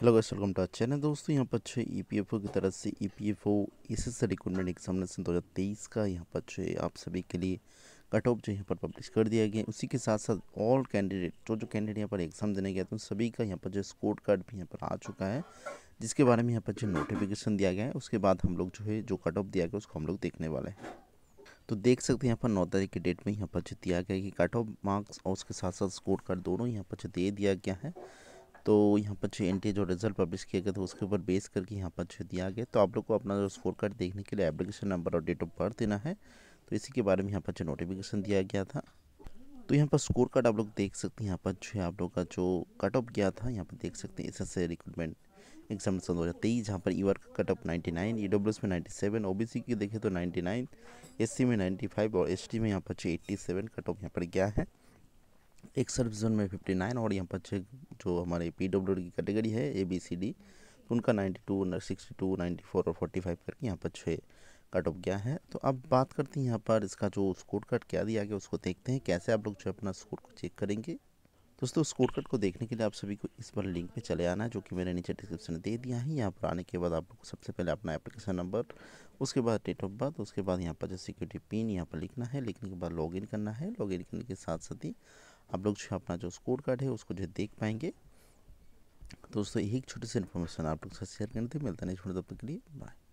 hello guys welcome to channel दोस्तों यहां पर अच्छे ईपीएफओ की तरफ से ईपीएफओ एसएससी रिक्रूटमेंट एग्जामिनेशन 2023 का यहाँ पर अच्छे आप सभी के लिए कट ऑफ जो यहाँ पर पब्लिश कर दिया गया उसी के साथ साथ ऑल कैंडिडेट जो जो कैंडिडेट यहाँ पर एग्जाम देने गए थे उन सभी का यहाँ पर जो स्कोर कार्ड भी यहाँ पर आ चुका है जिसके बारे में यहाँ पर जो नोटिफिकेशन दिया गया है उसके बाद हम लोग जो है जो कट ऑफ दिया गया उसको हम लोग देखने वाले हैं तो देख सकते हैं यहाँ पर नौ तारीख की डेट में यहाँ पर जो दिया गया कि कट ऑफ मार्क्स और उसके साथ साथ स्कोर कार्ड दोनों यहाँ पर जो दे दिया गया है तो यहाँ पर जो एंट्री जो रिजल्ट पब्लिश किया गया था उसके ऊपर बेस करके यहाँ पर जो दिया गया तो आप लोग को अपना जो स्कोर कार्ड देखने के लिए एप्लीकेशन नंबर और डेट ऑफ बर्थ देना है तो इसी के बारे में यहाँ पर जो नोटिफिकेशन दिया गया था तो यहाँ पर स्कोर कार्ड आप लोग देख सकते हैं यहाँ पर जो है आप लोग का जो कट ऑफ गया था यहाँ पर देख सकते हैं एस एस रिक्रूटमेंट एग्जाम सन दो हज़ार तेईस जहाँ पर ईवर e का cut off ninety nine E W S में ninety seven O B C की देखें तो नाइन्टी नाइन एस सी में नाइन्टी फाइव और एस टी में यहाँ पर जो एट्टी सेवन कट ऑफ यहाँ पर गया है एक सर्विस जोन में फिफ्टी नाइन और यहाँ पर जो हमारे पी डब्ल्यू की कैटेगरी है ए बी सी डी उनका ninety two sixty two ninety four और फोर्टी फाइव करके यहाँ पर छः कट ऑफ गया है तो अब बात करते हैं यहाँ पर इसका जो स्कोर कट क्या दिया गया उसको देखते हैं कैसे आप लोग जो अपना स्कोर को चेक करेंगे दोस्तों स्कोर कट को देखने के लिए आप सभी को इस पर लिंक पे चले आना है जो कि मैंने नीचे डिस्क्रिप्शन में दे दिया है यहाँ पर आने के बाद आप लोग सबसे पहले अपना एप्लीकेशन नंबर उसके बाद डेट ऑफ बर्थ उसके बाद यहाँ पर जो सिक्योरिटी पिन यहाँ पर लिखना है लिखने के बाद लॉगिन करना है लॉगिन करने के साथ साथ ही आप लोग जो अपना जो स्कोर कार्ड है उसको जो देख पाएंगे दोस्तों यही एक छोटी सी इन्फॉर्मेशन आप लोग से शेयर करने थी मिलता नहीं छोड़ दो के लिए बाय